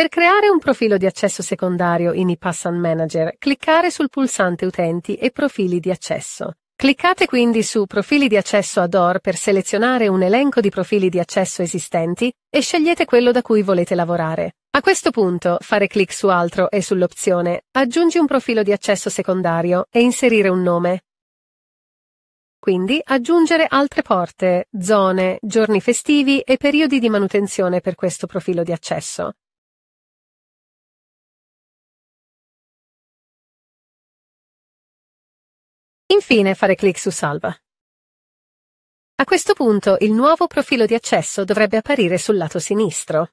Per creare un profilo di accesso secondario in ePassan Manager, cliccare sul pulsante Utenti e Profili di accesso. Cliccate quindi su Profili di accesso ad OR per selezionare un elenco di profili di accesso esistenti e scegliete quello da cui volete lavorare. A questo punto fare clic su Altro e sull'opzione Aggiungi un profilo di accesso secondario e inserire un nome. Quindi aggiungere altre porte, zone, giorni festivi e periodi di manutenzione per questo profilo di accesso. Infine fare clic su Salva. A questo punto il nuovo profilo di accesso dovrebbe apparire sul lato sinistro.